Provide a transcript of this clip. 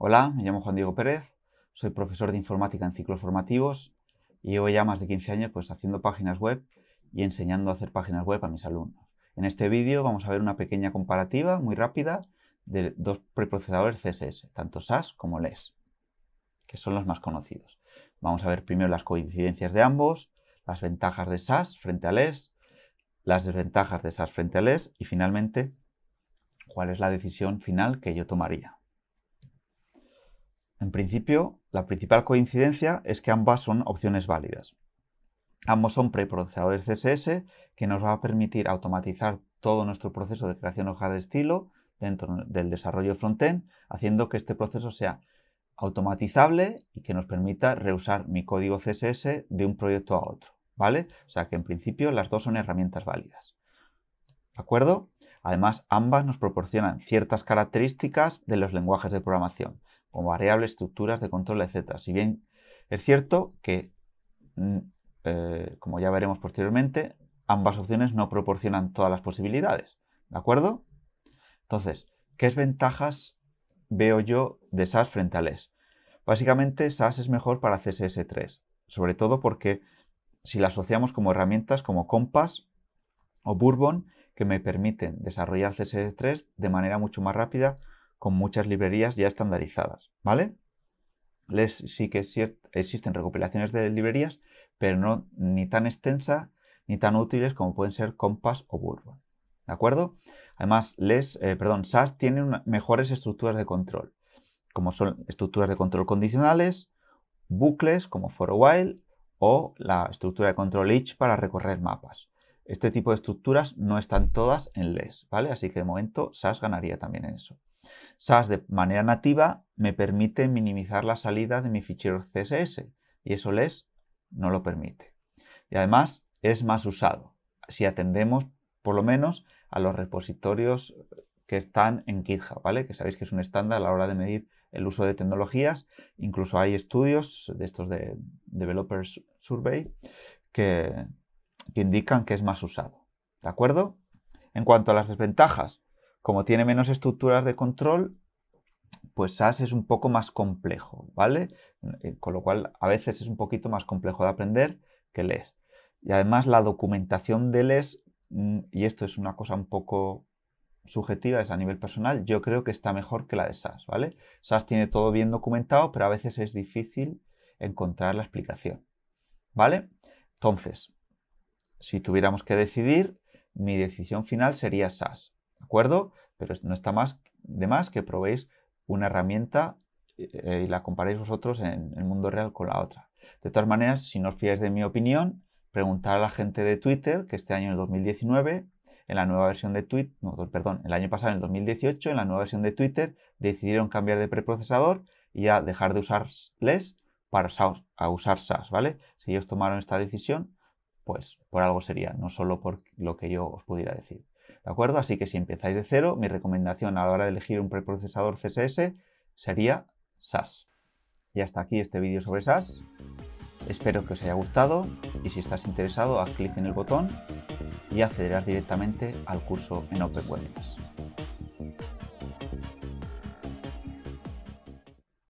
Hola, me llamo Juan Diego Pérez, soy profesor de informática en ciclos formativos y llevo ya más de 15 años pues, haciendo páginas web y enseñando a hacer páginas web a mis alumnos. En este vídeo vamos a ver una pequeña comparativa muy rápida de dos preprocesadores CSS, tanto SAS como LES, que son los más conocidos. Vamos a ver primero las coincidencias de ambos, las ventajas de SAS frente a LES, las desventajas de SAS frente a LES y finalmente cuál es la decisión final que yo tomaría. En principio, la principal coincidencia es que ambas son opciones válidas. Ambos son preprocesadores CSS que nos va a permitir automatizar todo nuestro proceso de creación de hojas de estilo dentro del desarrollo frontend, haciendo que este proceso sea automatizable y que nos permita reusar mi código CSS de un proyecto a otro, ¿vale? O sea que en principio las dos son herramientas válidas. ¿De acuerdo? Además, ambas nos proporcionan ciertas características de los lenguajes de programación, o variables, estructuras de control, etc. Si bien es cierto que, mm, eh, como ya veremos posteriormente, ambas opciones no proporcionan todas las posibilidades. ¿De acuerdo? Entonces, ¿qué ventajas veo yo de SAS frente a LES? Básicamente, SAS es mejor para CSS3, sobre todo porque si la asociamos como herramientas como Compass o Bourbon, que me permiten desarrollar CSS3 de manera mucho más rápida con muchas librerías ya estandarizadas, ¿vale? Les, sí que existen recopilaciones de librerías, pero no ni tan extensa ni tan útiles como pueden ser Compass o Bourbon. ¿De acuerdo? Además, les, eh, perdón, SAS tiene mejores estructuras de control, como son estructuras de control condicionales, bucles como for a while o la estructura de control each para recorrer mapas. Este tipo de estructuras no están todas en LES, ¿vale? Así que de momento SAS ganaría también en eso. SAS de manera nativa me permite minimizar la salida de mi fichero CSS y eso les no lo permite. Y además es más usado si atendemos por lo menos a los repositorios que están en GitHub, ¿vale? Que sabéis que es un estándar a la hora de medir el uso de tecnologías. Incluso hay estudios de estos de Developers Survey que indican que es más usado. ¿De acuerdo? En cuanto a las desventajas, como tiene menos estructuras de control, pues SAS es un poco más complejo, ¿vale? Eh, con lo cual a veces es un poquito más complejo de aprender que LES. Y además la documentación de LES, mm, y esto es una cosa un poco subjetiva, es a nivel personal, yo creo que está mejor que la de SAS, ¿vale? SAS tiene todo bien documentado, pero a veces es difícil encontrar la explicación, ¿vale? Entonces, si tuviéramos que decidir, mi decisión final sería SAS pero no está más de más que probéis una herramienta eh, y la comparéis vosotros en el mundo real con la otra. De todas maneras, si no os fiáis de mi opinión, preguntar a la gente de Twitter que este año, en 2019, en la nueva versión de Twitter, perdón, el año pasado, en el 2018, en la nueva versión de Twitter, decidieron cambiar de preprocesador y ya dejar de usar LES para usar SAS, ¿vale? Si ellos tomaron esta decisión, pues por algo sería, no solo por lo que yo os pudiera decir. ¿De acuerdo? Así que si empezáis de cero, mi recomendación a la hora de elegir un preprocesador CSS sería SAS. Y hasta aquí este vídeo sobre SAS. Espero que os haya gustado y si estás interesado, haz clic en el botón y accederás directamente al curso en Open